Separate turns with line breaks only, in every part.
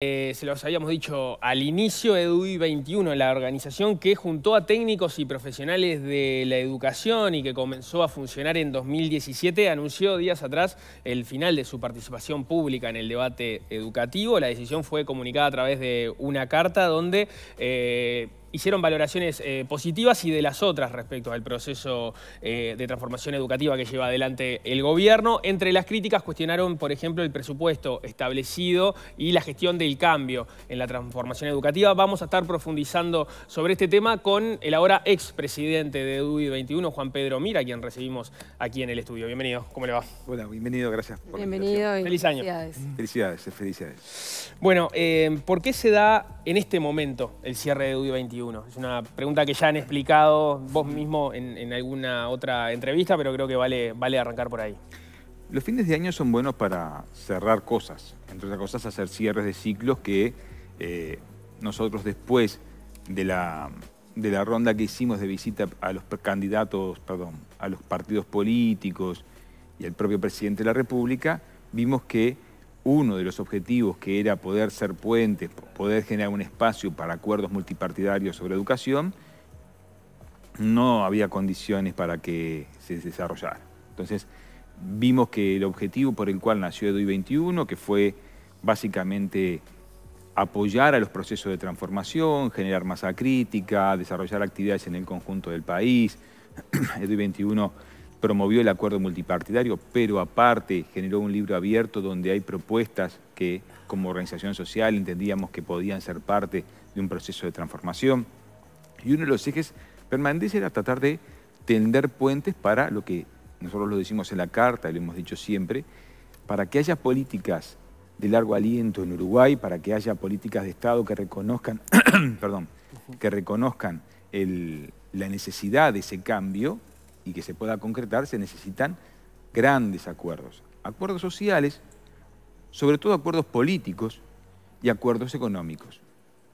Eh, se los habíamos dicho al inicio, EDUI 21, la organización que juntó a técnicos y profesionales de la educación y que comenzó a funcionar en 2017, anunció días atrás el final de su participación pública en el debate educativo. La decisión fue comunicada a través de una carta donde... Eh, hicieron valoraciones eh, positivas y de las otras respecto al proceso eh, de transformación educativa que lleva adelante el gobierno. Entre las críticas cuestionaron, por ejemplo, el presupuesto establecido y la gestión del cambio en la transformación educativa. Vamos a estar profundizando sobre este tema con el ahora expresidente de DUI 21, Juan Pedro Mira, quien recibimos aquí en el estudio. Bienvenido, ¿cómo le va? Hola, bienvenido, gracias por Bienvenido y Feliz año. Felicidades.
Felicidades, felicidades.
Bueno, eh, ¿por qué se da en este momento el cierre de DUI 21? Es una pregunta que ya han explicado vos mismo en, alguna otra entrevista, pero creo que vale, vale arrancar por ahí.
Los fines de año son buenos para cerrar cosas, entre otras cosas hacer cierres de ciclos que eh, nosotros después de la, de la ronda que hicimos de visita a los candidatos, perdón, a los partidos políticos y al propio presidente de la República, vimos que uno de los objetivos que era poder ser puente, poder generar un espacio para acuerdos multipartidarios sobre educación, no había condiciones para que se desarrollara. Entonces, vimos que el objetivo por el cual nació EDUI 21, que fue básicamente apoyar a los procesos de transformación, generar masa crítica, desarrollar actividades en el conjunto del país. EDUI 21 promovió el acuerdo multipartidario, pero aparte generó un libro abierto donde hay propuestas que como organización social entendíamos que podían ser parte de un proceso de transformación. Y uno de los ejes permanece era tratar de tender puentes para lo que nosotros lo decimos en la carta, lo hemos dicho siempre, para que haya políticas de largo aliento en Uruguay, para que haya políticas de Estado que reconozcan, perdón, que reconozcan la necesidad de ese cambio y que se pueda concretar, se necesitan grandes acuerdos. Acuerdos sociales, sobre todo acuerdos políticos y acuerdos económicos,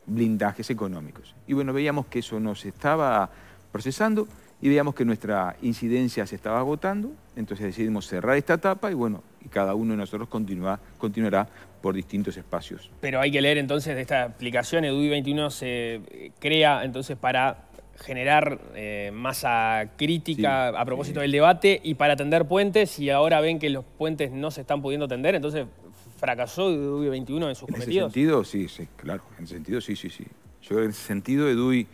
blindajes económicos. Y bueno, veíamos que eso nos estaba procesando y veíamos que nuestra incidencia se estaba agotando, entonces decidimos cerrar esta etapa y bueno, y cada uno de nosotros continuará por distintos espacios.
Pero hay que leer entonces de esta aplicación, EDUI 21 se crea entonces para generar eh, masa crítica a propósito del debate y para tender puentes y ahora ven que los puentes no se están pudiendo tender, entonces fracasó EDUI 21 en sus cometidos. En ese sentido,
sí, sí, claro, en ese sentido, sí, sí, sí. Yo en ese sentido, EDUI,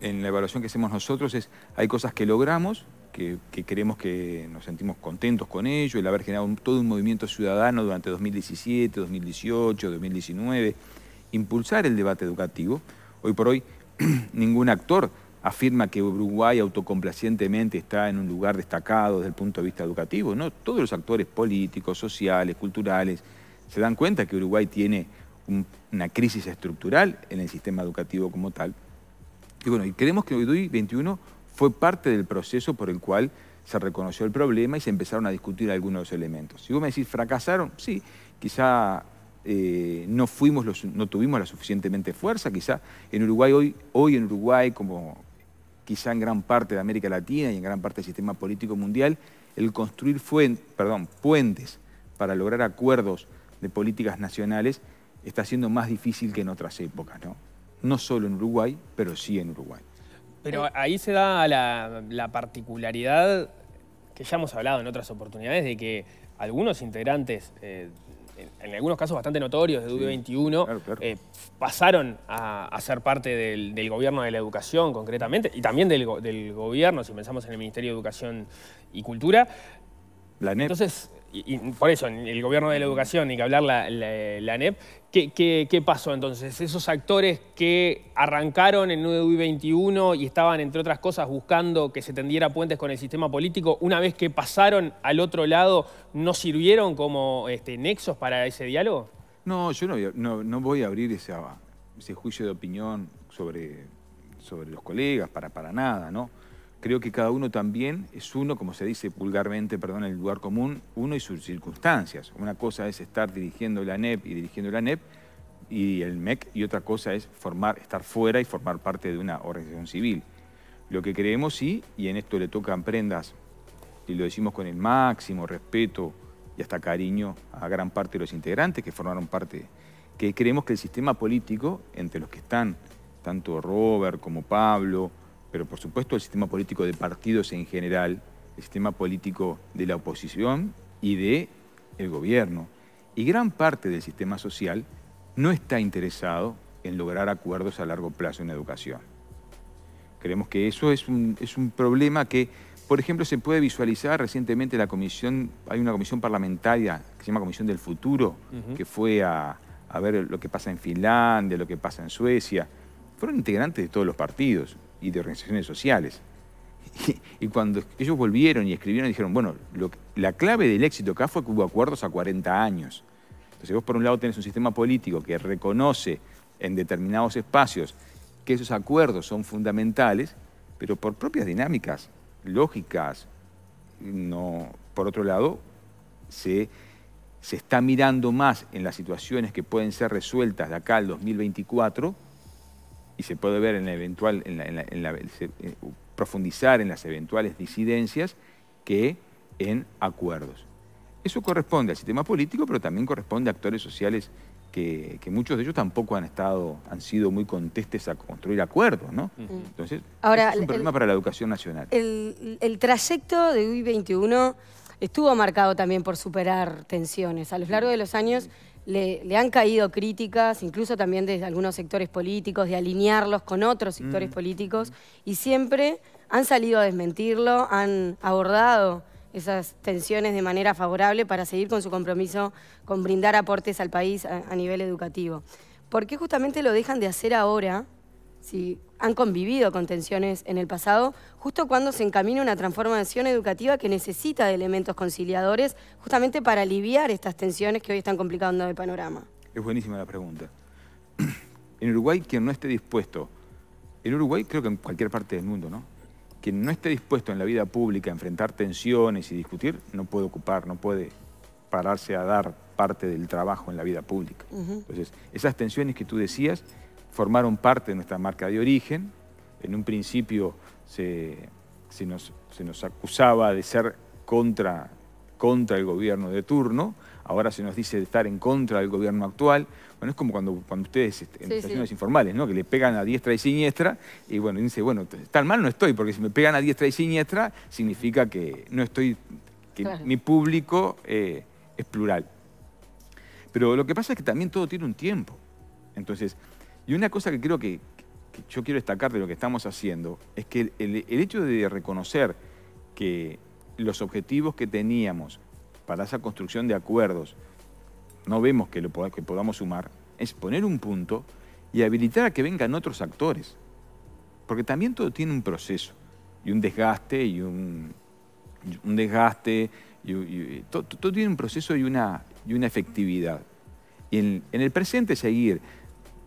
en la evaluación que hacemos nosotros, es hay cosas que logramos, que, que creemos que nos sentimos contentos con ello, el haber generado todo un movimiento ciudadano durante 2017, 2018, 2019, impulsar el debate educativo. Hoy por hoy ningún actor afirma que Uruguay autocomplacientemente está en un lugar destacado desde el punto de vista educativo. No, todos los actores políticos, sociales, culturales, se dan cuenta que Uruguay tiene una crisis estructural en el sistema educativo como tal. Y bueno, y creemos que hoy 21 fue parte del proceso por el cual se reconoció el problema y se empezaron a discutir algunos de los elementos. Si vos me decís, ¿fracasaron? Sí, quizá eh, no, fuimos los, no tuvimos la suficientemente fuerza, quizá en Uruguay hoy, hoy en Uruguay, como quizá en gran parte de América Latina y en gran parte del sistema político mundial, el construir puentes para lograr acuerdos de políticas nacionales está siendo más difícil que en otras épocas, ¿no? No solo en Uruguay, pero sí en Uruguay.
Pero ahí se da la, particularidad que ya hemos hablado en otras oportunidades de que algunos integrantes eh, en algunos casos bastante notorios de Dube 21 eh, pasaron a, ser parte del, gobierno de la educación concretamente, y también del, gobierno, si pensamos en el Ministerio de Educación y Cultura. E Entonces, y, por eso, el gobierno de la educación, ni que hablar la, la, ANEP, ¿qué, pasó entonces? Esos actores que arrancaron en 9 y 21 y estaban, entre otras cosas, buscando que se tendiera puentes con el sistema político, una vez que pasaron al otro lado, ¿no sirvieron como este, nexos para ese diálogo?
No, yo no, no voy a abrir ese, ese, juicio de opinión sobre, sobre los colegas, para, para nada, ¿no? Creo que cada uno también es uno, como se dice vulgarmente, perdón, en el lugar común, uno y sus circunstancias. Una cosa es estar dirigiendo la ANEP y dirigiendo la NEP y el MEC, y otra cosa es formar, estar fuera y formar parte de una organización civil. Lo que creemos sí, y en esto le tocan prendas, y lo decimos con el máximo respeto y hasta cariño a gran parte de los integrantes que formaron parte, que creemos que el sistema político, entre los que están tanto Robert como Pablo, pero por supuesto el sistema político de partidos en general, el sistema político de la oposición y de el gobierno. Y gran parte del sistema social no está interesado en lograr acuerdos a largo plazo en educación. Creemos que eso es un, es un problema que, por ejemplo, se puede visualizar recientemente la comisión, hay una comisión parlamentaria que se llama Comisión del Futuro, que fue a, a ver lo que pasa en Finlandia, lo que pasa en Suecia. Fueron integrantes de todos los partidos, y de organizaciones sociales. Y, cuando ellos volvieron y escribieron, dijeron, bueno, lo, la clave del éxito acá fue que hubo acuerdos a 40 años. Entonces vos por un lado tenés un sistema político que reconoce en determinados espacios que esos acuerdos son fundamentales, pero por propias dinámicas lógicas, no, por otro lado, se, se está mirando más en las situaciones que pueden ser resueltas de acá al 2024 y se puede ver en la eventual, eh, profundizar en las eventuales disidencias que en acuerdos. Eso corresponde al sistema político, pero también corresponde a actores sociales que, muchos de ellos tampoco han estado, han sido muy contestes a construir acuerdos, ¿no? Entonces,
Ahora, es un problema
para la educación nacional.
El, el trayecto de UI 21 estuvo marcado también por superar tensiones. A lo largo de los años le, han caído críticas, incluso también de algunos sectores políticos, de alinearlos con otros mm. sectores políticos, y siempre han salido a desmentirlo, han abordado esas tensiones de manera favorable para seguir con su compromiso con brindar aportes al país a nivel educativo. ¿Por qué justamente lo dejan de hacer ahora? si han convivido con tensiones en el pasado, justo cuando se encamina una transformación educativa que necesita de elementos conciliadores, justamente para aliviar estas tensiones que hoy están complicando el panorama.
Es buenísima la pregunta. En Uruguay, quien no esté dispuesto, en Uruguay creo que en cualquier parte del mundo, ¿no? Quien no esté dispuesto en la vida pública a enfrentar tensiones y discutir, no puede ocupar, no puede pararse a dar parte del trabajo en la vida pública. Entonces, esas tensiones que tú decías formaron parte de nuestra marca de origen. En un principio se, se, nos, se nos, acusaba de ser contra, contra el gobierno de turno, ahora se nos dice de estar en contra del gobierno actual. Bueno, es como cuando, cuando ustedes este, en situaciones informales, ¿no? Que le pegan a diestra y siniestra y bueno, dice, bueno, tan mal no estoy, porque si me pegan a diestra y siniestra significa que no estoy, que mi público eh, es plural. Pero lo que pasa es que también todo tiene un tiempo. Entonces, y una cosa que creo que, yo quiero destacar de lo que estamos haciendo es que el, hecho de reconocer que los objetivos que teníamos para esa construcción de acuerdos no vemos que, lo, podamos sumar, es poner un punto y habilitar a que vengan otros actores. Porque también todo tiene un proceso y un desgaste y un, desgaste, y, todo, tiene un proceso y una, y una efectividad. Y en el presente seguir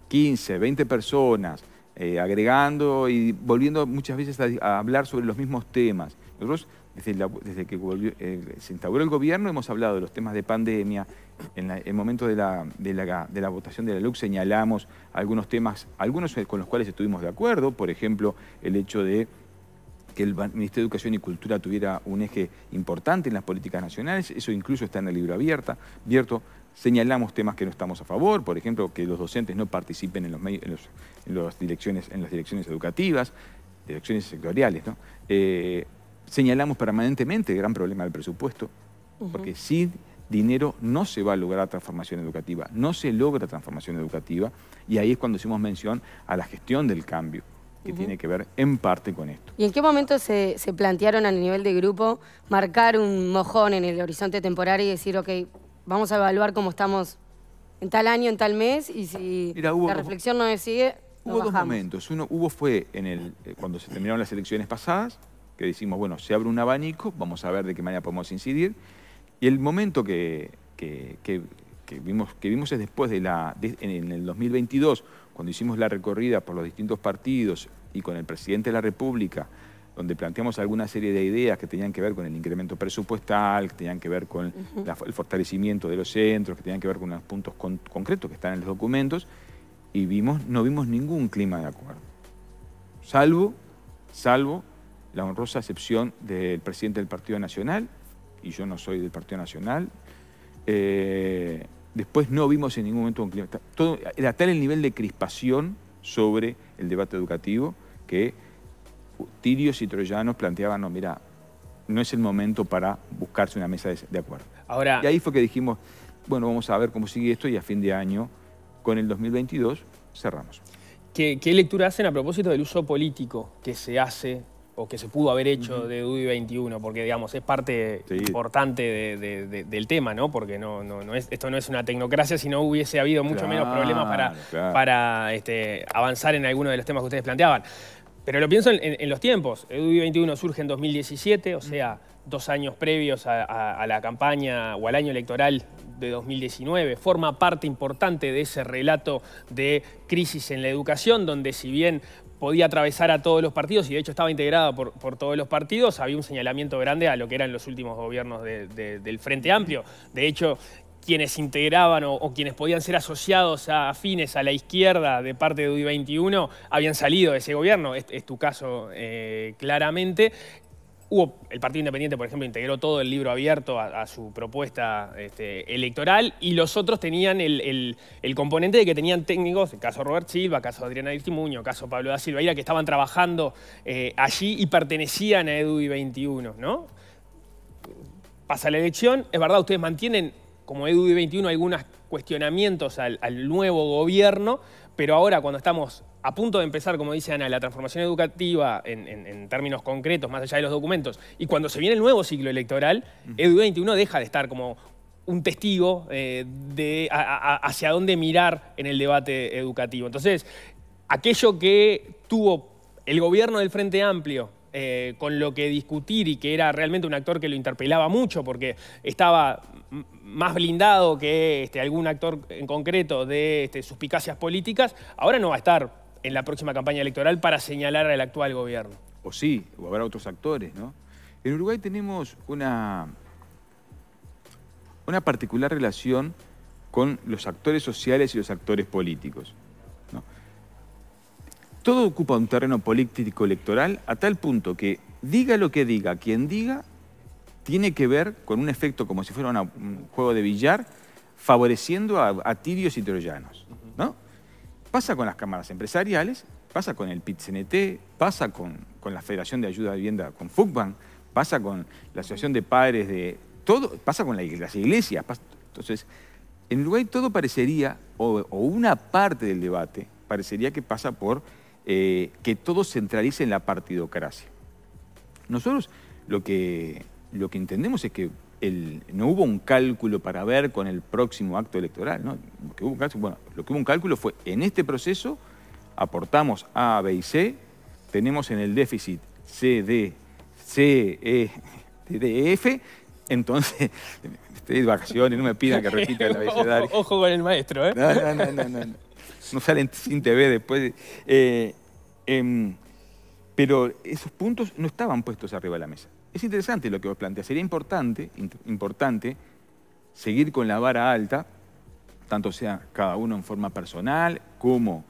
15, 20 personas, eh, agregando y volviendo muchas veces a, hablar sobre los mismos temas. Nosotros, desde, que eh, se instauró el gobierno, hemos hablado de los temas de pandemia. En el momento de la, votación de la LUC señalamos algunos temas, algunos con los cuales estuvimos de acuerdo, por ejemplo, el hecho de que el Ministerio de Educación y Cultura tuviera un eje importante en las políticas nacionales, eso incluso está en el libro abierto. Señalamos temas que no estamos a favor, por ejemplo, que los docentes no participen en, los, en, en las direcciones educativas, direcciones sectoriales. Eh, señalamos permanentemente el gran problema del presupuesto, porque sin dinero no se va a lograr transformación educativa, no se logra transformación educativa, y ahí es cuando hicimos mención a la gestión del cambio que tiene que ver en parte con esto.
¿Y en qué momento se, se plantearon a nivel de grupo marcar un mojón en el horizonte temporal y decir, ok, vamos a evaluar cómo estamos en tal año, en tal mes, y si la reflexión no nos sigue, Hubo dos momentos.
Uno hubo fue en el, eh, cuando se terminaron las elecciones pasadas, que decimos, bueno, se abre un abanico, vamos a ver de qué manera podemos incidir. Y el momento que, que, que, vimos, que vimos es después de la... en el 2022, cuando hicimos la recorrida por los distintos partidos y con el presidente de la República donde planteamos alguna serie de ideas que tenían que ver con el incremento presupuestal, que tenían que ver con
el
fortalecimiento de los centros, que tenían que ver con unos puntos concretos que están en los documentos, y vimos, no vimos ningún clima de acuerdo, salvo, salvo la honrosa excepción del presidente del Partido Nacional, y yo no soy del Partido Nacional, eh, después no vimos en ningún momento un clima. Todo, era tal el nivel de crispación sobre el debate educativo que tirios y troyanos planteaban, no, mira, no es el momento para buscarse una mesa de, acuerdo. Ahora, y ahí fue que dijimos, bueno, vamos a ver cómo sigue esto y a fin de año, con el 2022, cerramos.
¿Qué, lectura hacen a propósito del uso político que se hace o que se pudo haber hecho de DUI 21? Porque, digamos, es parte importante del tema, ¿no? Porque no, no, esto no es una tecnocracia, si no hubiese habido mucho menos problemas para, para este, avanzar en alguno de los temas que ustedes planteaban. Pero lo pienso en, los tiempos. Edu 21 surge en 2017, o sea, dos años previos a, la campaña o al año electoral de 2019. Forma parte importante de ese relato de crisis en la educación, donde si bien podía atravesar a todos los partidos y de hecho estaba integrada por, por, todos los partidos, había un señalamiento grande a lo que eran los últimos gobiernos del Frente Amplio. De hecho, quienes integraban o, quienes podían ser asociados a fines a la izquierda de parte de UDI 21 habían salido de ese gobierno, es, tu caso eh, claramente. Hubo, el Partido Independiente, por ejemplo, integró todo el libro abierto a, su propuesta este, electoral y los otros tenían el, componente de que tenían técnicos, el caso Robert Silva, caso Adriana el caso Pablo da Silva, que estaban trabajando eh, allí y pertenecían a EDUI 21, Pasa la elección, es verdad, ustedes mantienen como Edu 21 algunos cuestionamientos al, nuevo gobierno, pero ahora cuando estamos a punto de empezar, como dice Ana, la transformación educativa en, términos concretos, más allá de los documentos, y cuando se viene el nuevo ciclo electoral, Edu 21 deja de estar como un testigo eh, de hacia dónde mirar en el debate educativo. Entonces, aquello que tuvo el gobierno del Frente Amplio eh, con lo que discutir y que era realmente un actor que lo interpelaba mucho porque estaba más blindado que este, algún actor en concreto de este, suspicacias políticas, ahora no va a estar en la próxima campaña electoral para señalar al actual gobierno. O
sí, o habrá otros actores, ¿no? En Uruguay tenemos una, una particular relación con los actores sociales y los actores políticos. Todo ocupa un terreno político electoral a tal punto que diga lo que diga quien diga, tiene que ver con un efecto como si fuera un juego de billar, favoreciendo a, tirios y troyanos. ¿no? Pasa con las cámaras empresariales, pasa con el pit pasa con, la Federación de Ayuda a Vivienda, con FUCBAN, pasa con la Asociación de Padres de... Todo, pasa con las iglesias. entonces, en Uruguay todo parecería, o una parte del debate, parecería que pasa por eh, que todo centralice en la partidocracia. Nosotros lo que, lo que entendemos es que no hubo un cálculo para ver con el próximo acto electoral. ¿no? Lo, que hubo, un cálculo fue, en este proceso aportamos A, B y C, tenemos en el déficit C, D, C, E, D, e, F, entonces, estoy de vacaciones, no me pidan que repita la abecedario.
Ojo, con el maestro, ¿eh? No, no, no, no.
No, salen sin TV después. Eh, Em, pero esos puntos no estaban puestos arriba de la mesa. Es interesante lo que vos planteas. Sería importante, importante seguir con la vara alta, tanto sea cada uno en forma personal como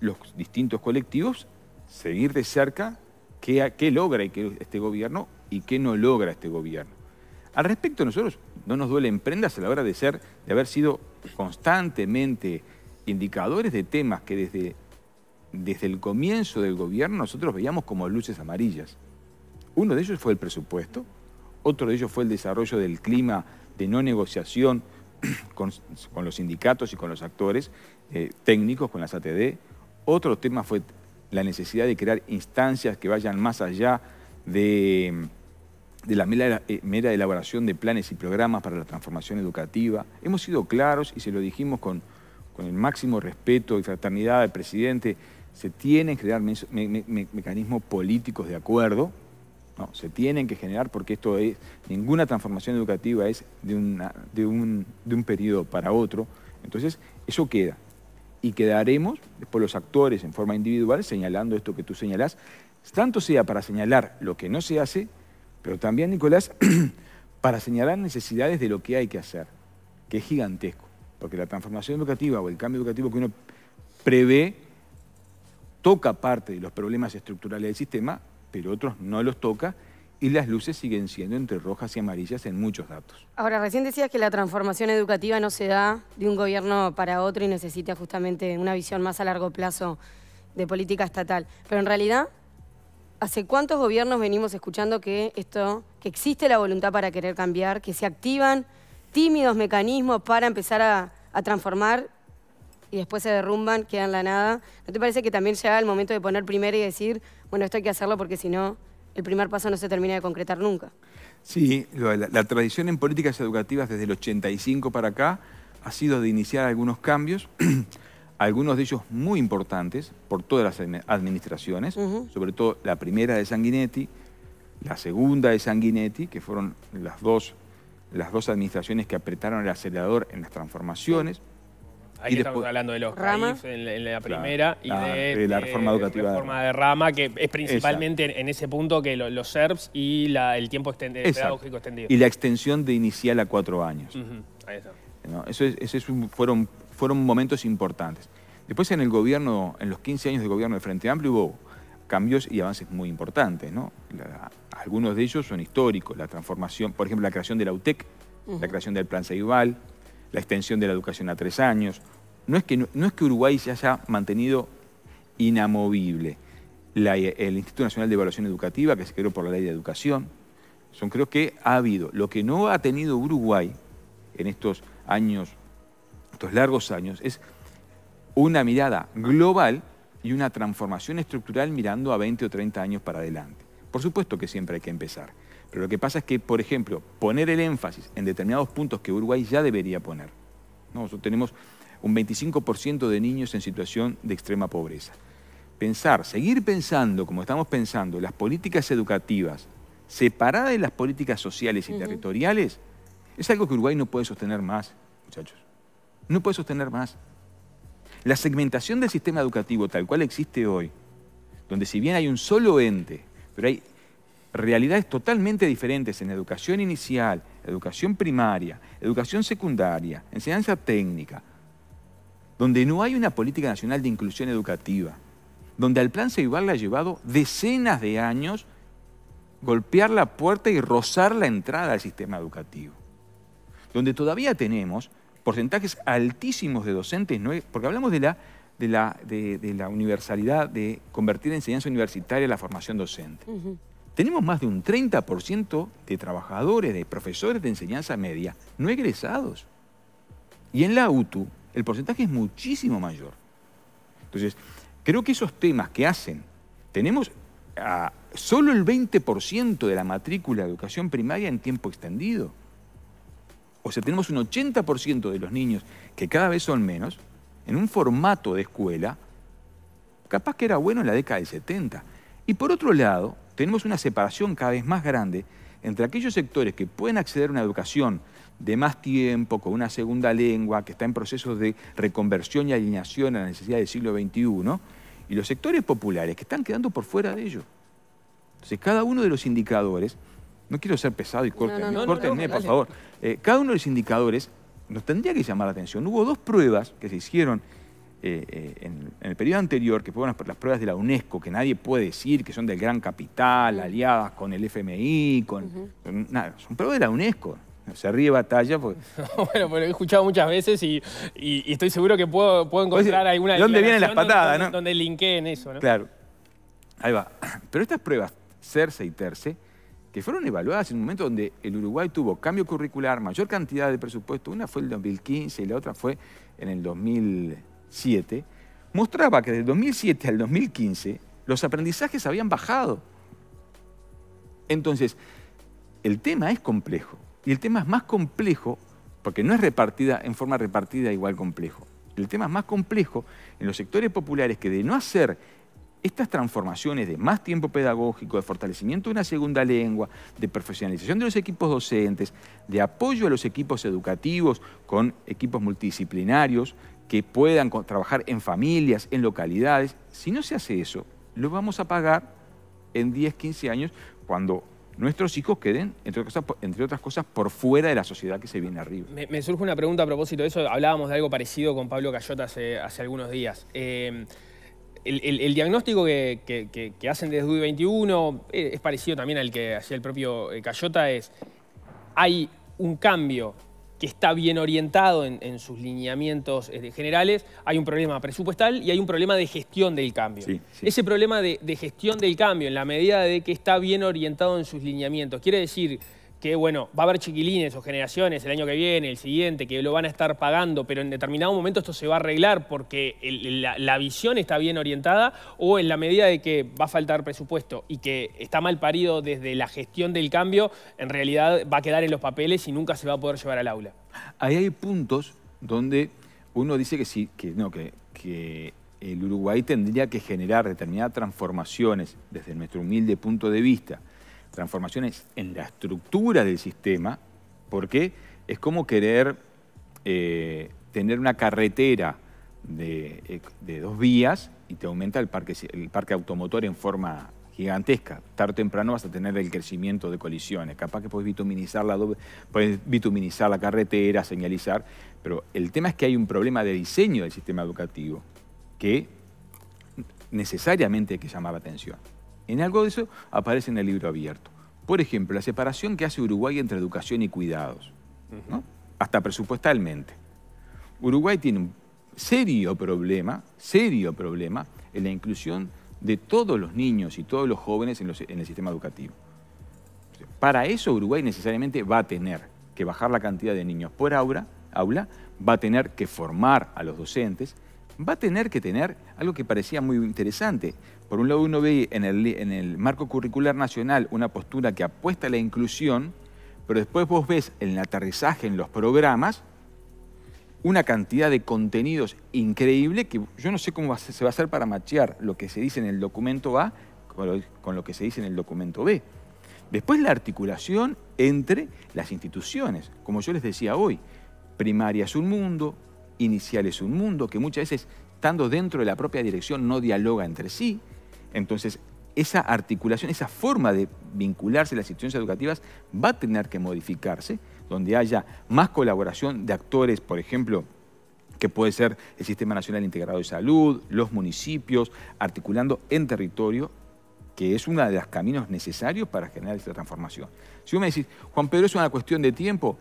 los distintos colectivos, seguir de cerca qué, qué logra este gobierno y qué no logra este gobierno. Al respecto, nosotros no nos duelen prendas a la hora de ser, de haber sido constantemente indicadores de temas que desde desde el comienzo del gobierno nosotros veíamos como luces amarillas. Uno de ellos fue el presupuesto, otro de ellos fue el desarrollo del clima de no negociación con, los sindicatos y con los actores eh, técnicos, con las ATD. Otro tema fue la necesidad de crear instancias que vayan más allá de, la eh, mera, elaboración de planes y programas para la transformación educativa. Hemos sido claros y se lo dijimos con, con el máximo respeto y fraternidad al presidente se tienen que crear mecanismos políticos de acuerdo, no, se tienen que generar porque esto es, ninguna transformación educativa es de, una, de, un, de un periodo para otro. Entonces, eso queda. Y quedaremos, después los actores en forma individual, señalando esto que tú señalás, tanto sea para señalar lo que no se hace, pero también, Nicolás, para señalar necesidades de lo que hay que hacer, que es gigantesco. Porque la transformación educativa o el cambio educativo que uno prevé toca parte de los problemas estructurales del sistema, pero otros no los toca y las luces siguen siendo entre rojas y amarillas en muchos datos.
Ahora, recién decías que la transformación educativa no se da de un gobierno para otro y necesita justamente una visión más a largo plazo de política estatal. Pero en realidad, ¿hace cuántos gobiernos venimos escuchando que esto, que existe la voluntad para querer cambiar, que se activan tímidos mecanismos para empezar a, a transformar y después se derrumban, quedan la nada. ¿No te parece que también llega el momento de poner primero y decir, bueno, esto hay que hacerlo porque si no, el primer paso no se termina de concretar nunca?
Sí, la, tradición en políticas educativas desde el 85 para acá ha sido de iniciar algunos cambios, algunos de ellos muy importantes por todas las administraciones, sobre todo la primera de Sanguinetti, la segunda de Sanguinetti, que fueron las dos, las dos administraciones que apretaron el acelerador en las transformaciones.
Ahí estamos hablando de los Rama. En, la primera y de,
la reforma educativa. reforma
de Rama, que es principalmente en, ese punto que los SERPs y el tiempo extendido, pedagógico extendido. Y la
extensión de inicial a cuatro años. fueron, fueron momentos importantes. Después en el gobierno, en los 15 años de gobierno del Frente Amplio hubo cambios y avances muy importantes. algunos de ellos son históricos, la transformación, por ejemplo, la creación de la UTEC, la creación del Plan Ceibal, la extensión de la educación a tres años. No es que, es que Uruguay se haya mantenido inamovible. el Instituto Nacional de Evaluación Educativa, que se creó por la Ley de Educación, son creo que ha habido. Lo que no ha tenido Uruguay en estos años, estos largos años, es una mirada global y una transformación estructural mirando a 20 o 30 años para adelante. Por supuesto que siempre hay que empezar. Pero lo que pasa es que, por ejemplo, poner el énfasis en determinados puntos que Uruguay ya debería poner. Nosotros tenemos un 25% de niños en situación de extrema pobreza. Pensar, seguir pensando como estamos pensando, las políticas educativas separadas de las políticas sociales y territoriales, es algo que Uruguay no puede sostener más, muchachos. No puede sostener más. La segmentación del sistema educativo tal cual existe hoy, donde si bien hay un solo ente, pero hay realidades totalmente diferentes en educación inicial, educación primaria, educación secundaria, enseñanza técnica, donde no hay una política nacional de inclusión educativa, donde al plan Ceibal le ha llevado decenas de años golpear la puerta y rozar la entrada al sistema educativo, donde todavía tenemos porcentajes altísimos de docentes, porque hablamos de la, la, de, la universalidad, de convertir en enseñanza universitaria la formación docente. Tenemos más de un 30% de trabajadores, de profesores de enseñanza media no egresados. Y en la UTU el porcentaje es muchísimo mayor. Entonces, creo que esos temas que hacen, tenemos a solo el 20% de la matrícula de educación primaria en tiempo extendido. O sea, tenemos un 80% de los niños, que cada vez son menos, en un formato de escuela, capaz que era bueno en la década del 70. Y por otro lado, tenemos una separación cada vez más grande entre aquellos sectores que pueden acceder a una educación de más tiempo, con una segunda lengua, que está en procesos de reconversión y alineación a la necesidad del siglo XXI, y los sectores populares que están quedando por fuera de ello. Entonces, cada uno de los indicadores, no quiero ser pesado y corte, por favor, eh, cada uno de los indicadores nos tendría que llamar la atención. Hubo dos pruebas que se hicieron eh, eh, en, el periodo anterior, que fueron las, pruebas de la UNESCO, que nadie puede decir que son del gran capital, aliadas con el FMI, con... son pruebas de la UNESCO. Se ríe batalla. bueno,
pero he escuchado muchas veces y, estoy seguro que puedo, puedo pues, encontrar alguna. ¿Dónde vienen las patadas, donde, no? Donde linkeen eso, Claro.
Ahí va. Pero estas pruebas, CERCE y TERCE, que fueron evaluadas en un momento donde el Uruguay tuvo cambio curricular, mayor cantidad de presupuesto. Una fue en el 2015 y la otra fue en el 2000. 7 mostraba que del 2007 al 2015 los aprendizajes habían bajado. Entonces, el tema es complejo. Y el tema es más complejo porque no es repartida en forma repartida igual complejo. El tema es más complejo en los sectores populares que de no hacer estas transformaciones de más tiempo pedagógico, de fortalecimiento de una segunda lengua, de profesionalización de los equipos docentes, de apoyo a los equipos educativos con equipos multidisciplinarios que puedan trabajar en familias, en localidades, si no se hace eso, lo vamos a pagar en 10, 15 años cuando nuestros hijos queden, entre otras, cosas, por fuera de la sociedad que se viene arriba.
Me, surge una pregunta a propósito de eso. Hablábamos de algo parecido con Pablo Cayota hace, algunos días. Eh, el, diagnóstico que, hacen desde UI21 eh, es parecido también al que hacía el propio eh, Cayota, es hay un cambio que está bien orientado en, sus lineamientos eh, generales, hay un problema presupuestal y hay un problema de gestión del cambio. Ese problema de, de gestión del cambio, en la medida de que está bien orientado en sus lineamientos, quiere decir que, bueno, va a haber chiquilines o generaciones el año que viene, el siguiente, que lo van a estar pagando, pero en determinado momento esto se va a arreglar porque la, visión está bien orientada o en la medida de que va a faltar presupuesto y que está mal parido desde la gestión del cambio, en realidad va a quedar en los papeles y nunca se va a poder llevar al aula.
Ahí hay puntos donde uno dice que sí, que que el Uruguay tendría que generar determinadas transformaciones desde nuestro humilde punto de vista transformaciones en la estructura del sistema, porque es como querer eh, tener una carretera eh, de, dos vías y te aumenta el parque, el parque automotor en forma gigantesca. Tarde temprano vas a tener el crecimiento de colisiones. Capaz que puedes bituminizar la, bituminizar la carretera, señalizar, pero el tema es que hay un problema de diseño del sistema educativo que necesariamente hay que llamar la atención. En algo de eso aparece en el libro abierto. Por ejemplo, la separación que hace Uruguay entre educación y cuidados, ¿no? hasta presupuestalmente. Uruguay tiene un serio problema, serio problema, en la inclusión de todos los niños y todos los jóvenes en, en el sistema educativo. Para eso Uruguay necesariamente va a tener que bajar la cantidad de niños por aula, aula, va a tener que formar a los docentes, va a tener que tener algo que parecía muy interesante, por un lado uno ve en el, marco curricular nacional una postura que apuesta a la inclusión, pero después vos ves en el aterrizaje, en los programas, una cantidad de contenidos increíble que yo no sé cómo se va a hacer para machear lo que se dice en el documento A con lo, con lo que se dice en el documento B. Después la articulación entre las instituciones, como yo les decía hoy, primaria es un mundo, inicial es un mundo, que muchas veces, estando dentro de la propia dirección, no dialoga entre sí, entonces, esa articulación, esa forma de vincularse a las instituciones educativas va a tener que modificarse, donde haya más colaboración de actores, por ejemplo, que puede ser el Sistema Nacional Integrado de Salud, los municipios, articulando en territorio, que es uno de los caminos necesarios para generar esta transformación. Si vos me decís, Juan Pedro, es una cuestión de tiempo,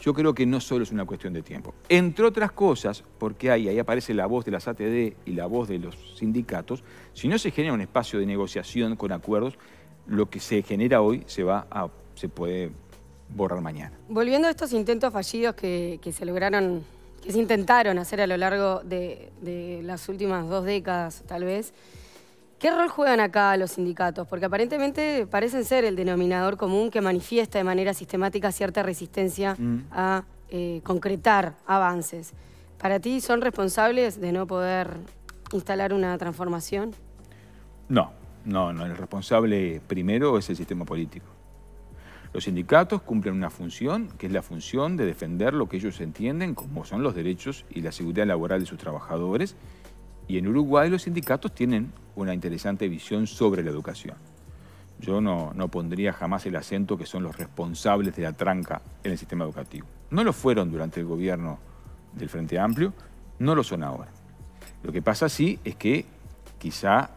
yo creo que no solo es una cuestión de tiempo. Entre otras cosas, porque ahí, ahí aparece la voz de las ATD y la voz de los sindicatos, si no se genera un espacio de negociación con acuerdos, lo que se genera hoy se, va a, se puede borrar mañana.
Volviendo a estos intentos fallidos que, se lograron, que se intentaron hacer a lo largo de las últimas dos décadas, tal vez, ¿Qué rol juegan acá los sindicatos? Porque aparentemente parecen ser el denominador común que manifiesta de manera sistemática cierta resistencia mm. a eh, concretar avances. ¿Para ti son responsables de no poder instalar una transformación?
No, no, no. El responsable primero es el sistema político. Los sindicatos cumplen una función, que es la función de defender lo que ellos entienden como son los derechos y la seguridad laboral de sus trabajadores y en Uruguay los sindicatos tienen una interesante visión sobre la educación. Yo no, pondría jamás el acento que son los responsables de la tranca en el sistema educativo. No lo fueron durante el gobierno del Frente Amplio, no lo son ahora. Lo que pasa sí es que quizá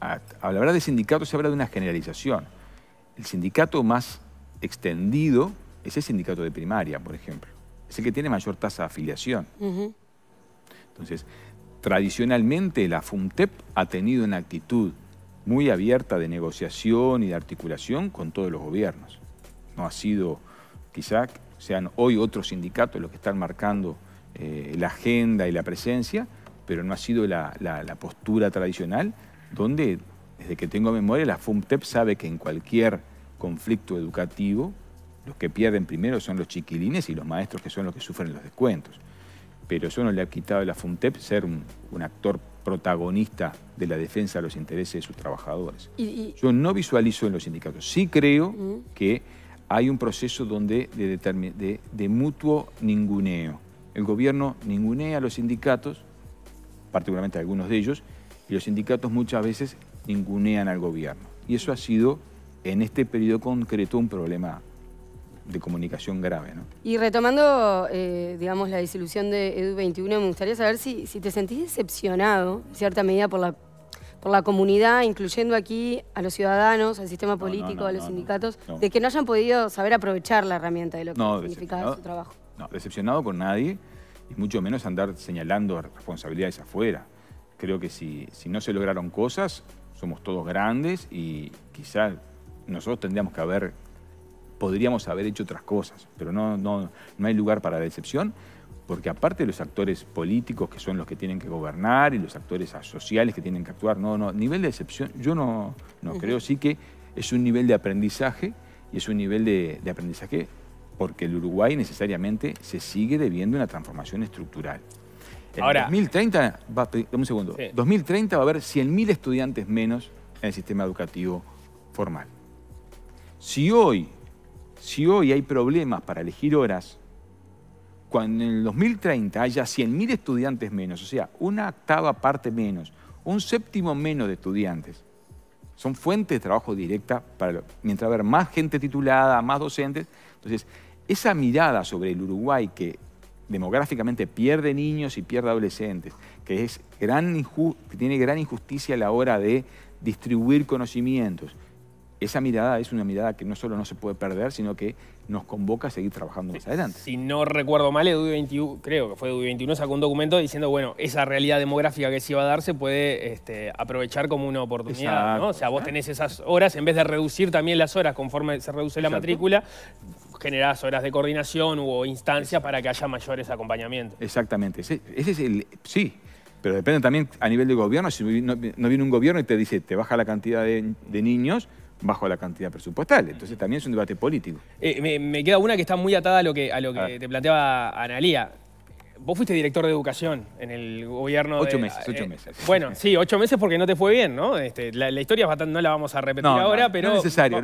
al hablar de sindicatos se habla de una generalización. El sindicato más extendido es el sindicato de primaria, por ejemplo. Es el que tiene mayor tasa de afiliación. Entonces, Tradicionalmente la FUNTEP ha tenido una actitud muy abierta de negociación y de articulación con todos los gobiernos. No ha sido, quizá sean hoy otros sindicatos los que están marcando eh, la agenda y la presencia, pero no ha sido la, postura tradicional, donde desde que tengo memoria la FUMTEP sabe que en cualquier conflicto educativo los que pierden primero son los chiquilines y los maestros que son los que sufren los descuentos pero eso no le ha quitado a la FUNTEP ser un, actor protagonista de la defensa de los intereses de sus trabajadores. Yo no visualizo en los sindicatos. Sí creo que hay un proceso donde de, mutuo ninguneo. El gobierno ningunea a los sindicatos, particularmente a algunos de ellos, y los sindicatos muchas veces ningunean al gobierno. Y eso ha sido, en este periodo concreto, un problema de comunicación grave. ¿no?
Y retomando, eh, digamos, la disolución de Edu21, me gustaría saber si, si, te sentís decepcionado, en cierta medida, por la, por la comunidad, incluyendo aquí a los ciudadanos, al sistema político, a los sindicatos, de que no hayan podido saber aprovechar la herramienta de lo que significaba su trabajo.
No, decepcionado con nadie, y mucho menos andar señalando responsabilidades afuera. Creo que si, si no se lograron cosas, somos todos grandes y quizás nosotros tendríamos que haber podríamos haber hecho otras cosas, pero no, no, no hay lugar para la decepción, porque aparte de los actores políticos que son los que tienen que gobernar y los actores sociales que tienen que actuar, no, no, nivel de decepción, yo no, no creo, sí que es un nivel de aprendizaje y es un nivel de, aprendizaje porque el Uruguay necesariamente se sigue debiendo una transformación estructural. En Ahora, 2030, va, un segundo, 2030 va a haber 100.000 estudiantes menos en el sistema educativo formal. Si hoy si hoy hay problemas para elegir horas, cuando en el 2030 haya 100.000 estudiantes menos, o sea, una octava parte menos, un séptimo menos de estudiantes, son fuentes de trabajo directa para mientras haber más gente titulada, más docentes. Entonces, esa mirada sobre el Uruguay que demográficamente pierde niños y pierde adolescentes, que, es que tiene gran injusticia a la hora de distribuir conocimientos, esa mirada es una mirada que no solo no se puede perder, sino que nos convoca a seguir trabajando más adelante.
Si no recuerdo mal, 21, creo que fue Edu 21, sacó un documento diciendo, bueno, esa realidad demográfica que se iba a dar se puede este, aprovechar como una oportunidad, ¿no? O sea, vos tenés esas horas, en vez de reducir también las horas conforme se reduce la matrícula, generás horas de coordinación o instancias para que haya mayores acompañamientos.
Exactamente. Ese, es el... Sí, pero depende también a nivel de gobierno. Si no, viene un gobierno y te dice, te baja la cantidad de niños bajo la cantidad presupuestal. Entonces también es un debate político.
Eh, me, queda una que está muy atada a lo que, a lo que te planteaba Analía. Vos fuiste director de educación en el gobierno ocho meses, ocho eh,
meses. Bueno,
sí, ocho meses porque no te fue bien, ¿no? Este, la, historia no la vamos a repetir ahora, pero... es necesario,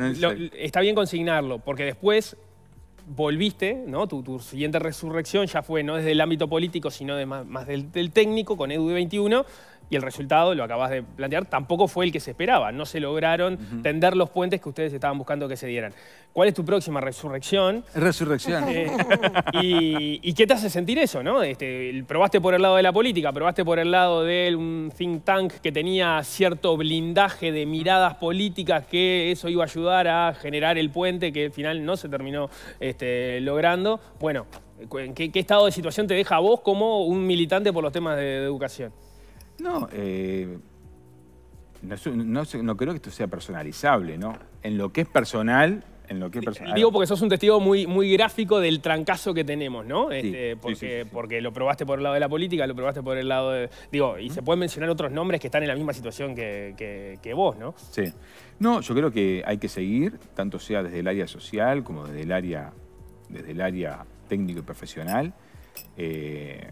está bien consignarlo, porque después volviste, ¿no? Tu, siguiente resurrección ya fue no desde el ámbito político, sino más, del, del técnico con EDU 21 y el resultado, lo acabas de plantear, tampoco fue el que se esperaba. No se lograron tender los puentes que ustedes estaban buscando que se dieran. ¿Cuál es tu próxima resurrección?
Resurrección. Eh,
y, qué te hace sentir eso? ¿no? Este, probaste por el lado de la política, probaste por el lado de un think tank que tenía cierto blindaje de miradas políticas que eso iba a ayudar a generar el puente que al final no se terminó este, logrando. Bueno, ¿qué, ¿qué estado de situación te deja a vos como un militante por los temas de educación?
No, eh, no, creo que esto sea personalizable, ¿no? En lo que es personal, en lo que es personal. Digo
porque sos un testigo muy, muy gráfico del trancazo que tenemos, ¿no? Este, porque, porque lo probaste por el lado de la política, lo probaste por el lado de... Digo, y se pueden mencionar otros nombres que están en la misma situación que, vos, ¿no?
Sí. No, yo creo que hay que seguir, tanto sea desde el área social como desde el área, desde el área técnico y profesional. Eh,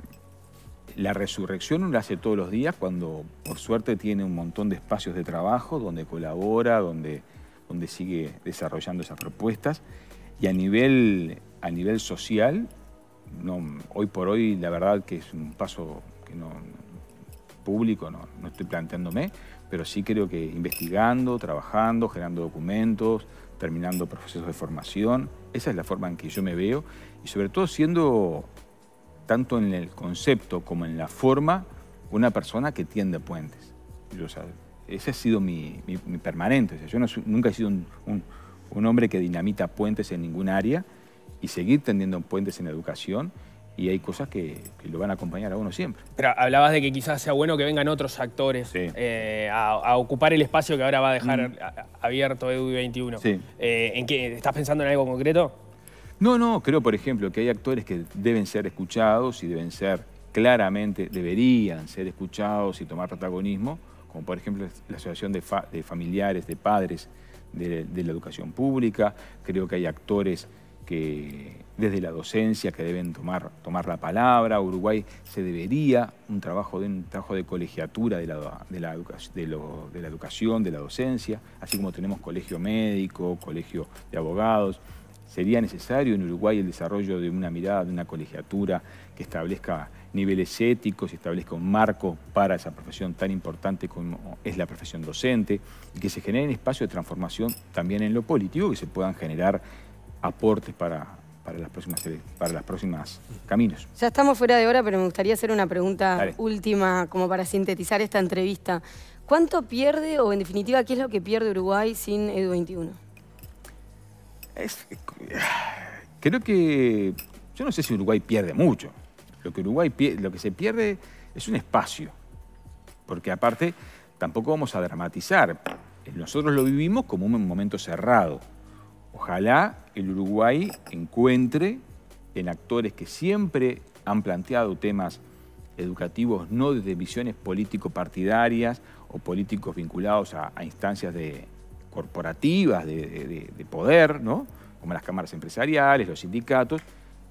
la resurrección uno la hace todos los días cuando, por suerte, tiene un montón de espacios de trabajo donde colabora, donde, donde sigue desarrollando esas propuestas. Y a nivel, a nivel social, no, hoy por hoy, la verdad que es un paso que no público, no, no estoy planteándome, pero sí creo que investigando, trabajando, generando documentos, terminando procesos de formación, esa es la forma en que yo me veo y sobre todo siendo tanto en el concepto como en la forma, una persona que tiende puentes. ese ha sido mi, permanente. yo nunca he sido un, hombre que dinamita puentes en ningún área y seguir tendiendo puentes en educación y hay cosas que, lo van a acompañar a uno siempre.
Pero hablabas de que quizás sea bueno que vengan otros actores eh, a, ocupar el espacio que ahora va a dejar mm. abierto EDU 21. Eh, ¿En qué? ¿Estás pensando en algo concreto?
No, no, creo, por ejemplo, que hay actores que deben ser escuchados y deben ser claramente, deberían ser escuchados y tomar protagonismo, como por ejemplo la Asociación de, Familiares, de Padres de, la Educación Pública. Creo que hay actores que desde la docencia que deben tomar, tomar la palabra. Uruguay se debería un trabajo de, un trabajo de colegiatura de la educación, de la docencia, así como tenemos colegio médico, colegio de abogados. ¿Sería necesario en Uruguay el desarrollo de una mirada, de una colegiatura que establezca niveles éticos y establezca un marco para esa profesión tan importante como es la profesión docente y que se genere un espacio de transformación también en lo político, que se puedan generar aportes para, para las próximas para las próximas caminos.
Ya estamos fuera de hora, pero me gustaría hacer una pregunta última como para sintetizar esta entrevista. ¿Cuánto pierde o en definitiva qué es lo que pierde Uruguay sin EDU 21? Eh,
ah, creo que yo no sé si Uruguay pierde mucho. Lo que Uruguay lo que se pierde es un espacio. Porque aparte tampoco vamos a dramatizar. Nosotros lo vivimos como un momento cerrado. Ojalá el Uruguay encuentre en actores que siempre han planteado temas educativos no desde visiones político-partidarias o políticos vinculados a instancias de, corporativas de, poder, ¿no? como las cámaras empresariales, los sindicatos,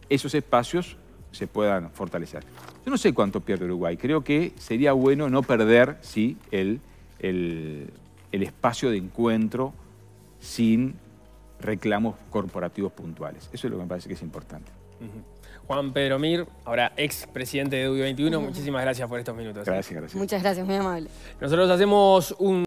esos espacios se puedan fortalecer. Yo no sé cuánto pierde Uruguay, creo que sería bueno no perder sí, el, el, espacio de encuentro sin reclamos corporativos puntuales. Eso es lo que me parece que es importante.
Juan Pedro Mir, ahora ex presidente de U21, muchísimas gracias por estos minutos. Gracias, gracias. Muchas gracias, muy amable. Nosotros hacemos un...